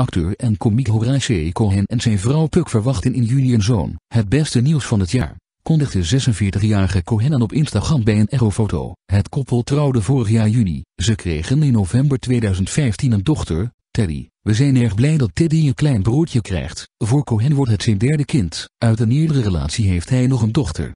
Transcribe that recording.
Acteur en komiek Horace e. Cohen en zijn vrouw Puck verwachten in juni een zoon. Het beste nieuws van het jaar, kondigde 46-jarige Cohen aan op Instagram bij een echofoto. Het koppel trouwde vorig jaar juni. Ze kregen in november 2015 een dochter, Teddy. We zijn erg blij dat Teddy een klein broertje krijgt. Voor Cohen wordt het zijn derde kind. Uit een eerdere relatie heeft hij nog een dochter.